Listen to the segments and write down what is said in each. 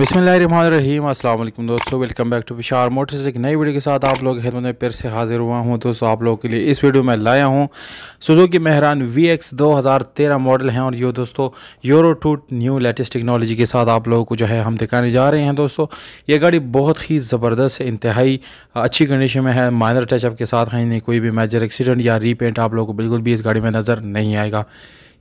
बिसमीम अल्लाम दोस्तों welcome back to Vishar Motors एक नई वीडियो के साथ आप लोग हेलमेट में फिर से हाजिर हुआ हूं दोस्तों आप लोगों के लिए इस वीडियो में लाया हूं सुजुकी मेहरान वी एक्स दो हज़ार तेरह मॉडल हैं और ये दोस्तों यूरो टू न्यू लेटेस्ट टेक्नोलॉजी के साथ आप लोगों को जो है हम दिखाने जा रहे हैं दोस्तों ये गाड़ी बहुत ही ज़बरदस्त इंतहाई अच्छी कंडीशन में है माइनर टचअप के साथ कहीं नहीं कोई भी मेजर एक्सीडेंट या रीपेंट आप लोग को बिल्कुल भी इस गाड़ी में नज़र नहीं आएगा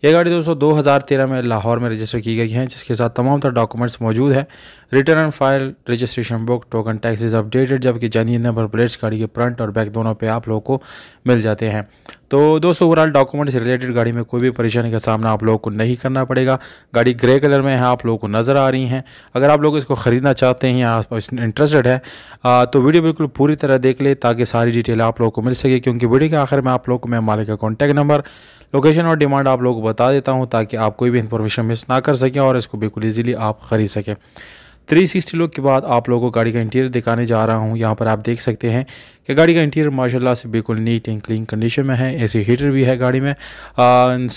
यह गाड़ी दोस्तों 2013 में लाहौर में रजिस्टर की गई है जिसके साथ तमाम तरह डॉक्यूमेंट्स मौजूद हैं return file registration book token tax updated जबकि जानिए नंबर प्लेट्स गाड़ी के फ्रंट और बैक दोनों पे आप लोगों को मिल जाते हैं तो दोस्तों ओवरऑल डॉक्यूमेंट्स से रिलेटेड गाड़ी में कोई भी परेशानी का सामना आप लोगों को नहीं करना पड़ेगा गाड़ी ग्रे कलर में है आप लोगों को नज़र आ रही हैं अगर आप लोग इसको ख़रीदना चाहते हैं या इंटरेस्टेड है आ, तो वीडियो बिल्कुल पूरी तरह देख ले ताकि सारी डिटेल आप लोगों को मिल सके क्योंकि वीडियो के आखिर में आप लोग को मैं मालिक का कॉन्टैक्ट नंबर लोकेशन और डिमांड आप लोग को बता देता हूँ ताकि आप कोई भी इन्फॉर्मेशन मिस ना कर सकें और इसको बिल्कुल ईजिली आप ख़रीद सकें 360 लुक के बाद आप लोगों को गाड़ी का इंटीरियर दिखाने जा रहा हूँ यहाँ पर आप देख सकते हैं कि गाड़ी का इंटीरियर माशाल्लाह से बिल्कुल नीट एंड क्लीन कंडीशन में है एसी हीटर भी है गाड़ी में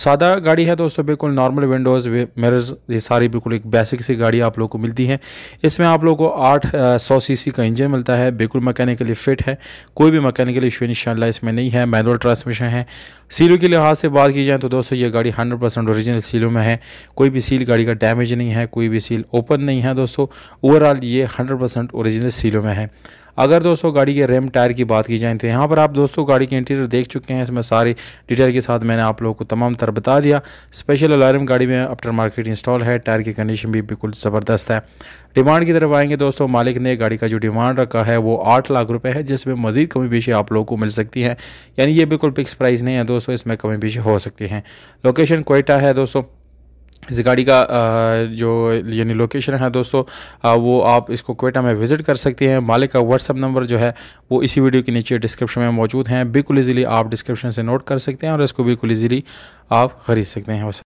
सादा गाड़ी है दोस्तों बिल्कुल नॉर्मल विंडोज़ मिरर्स ये सारी बिल्कुल एक बेसिक सी गाड़ी आप लोग को मिलती है इसमें आप लोग को आठ सौ सी का इंजन मिलता है बिल्कुल मकैनिकली फिट है कोई भी मकैनिकल इशू इन इसमें नहीं है मैनुअल ट्रांसमिशन है सीलों के लिहाज से बात की जाए तो दोस्तों ये गाड़ी हंड्रेड ओरिजिनल सीलों में है कोई भी सील गाड़ी का डैमेज नहीं है कोई भी सील ओपन नहीं है दोस्तों ओवरऑल ये 100 परसेंट औरिजिनल सीलों में है अगर दोस्तों गाड़ी के रेम टायर की बात की जाए तो यहाँ पर आप दोस्तों गाड़ी के इंटीरियर देख चुके हैं इसमें सारी डिटेल के साथ मैंने आप लोगों को तमाम तर बता दिया स्पेशल अलार्म गाड़ी में अपटर मार्केट इंस्टॉल है टायर की कंडीशन भी बिल्कुल ज़बरदस्त है डिमांड की तरफ आएंगे दोस्तों मालिक ने गाड़ी का जो डिमांड रखा है वो आठ लाख रुपये है जिसमें मजीद कमी पेशी आप लोगों को मिल सकती है यानी ये बिल्कुल फिक्स प्राइस नहीं है दोस्तों इसमें कमी पेशी हो सकती है लोकेशन कोयटा है दोस्तों इस गाड़ी का जो यानी लोकेशन है दोस्तों वो आप इसको कोटा में विज़िट कर सकते हैं मालिक का व्हाट्सअप नंबर जो है वो इसी वीडियो के नीचे डिस्क्रिप्शन में मौजूद हैं बिल्कुल ईजिली आप डिस्क्रिप्शन से नोट कर सकते हैं और इसको बिल्कुल ईजिली आप ख़रीद सकते हैं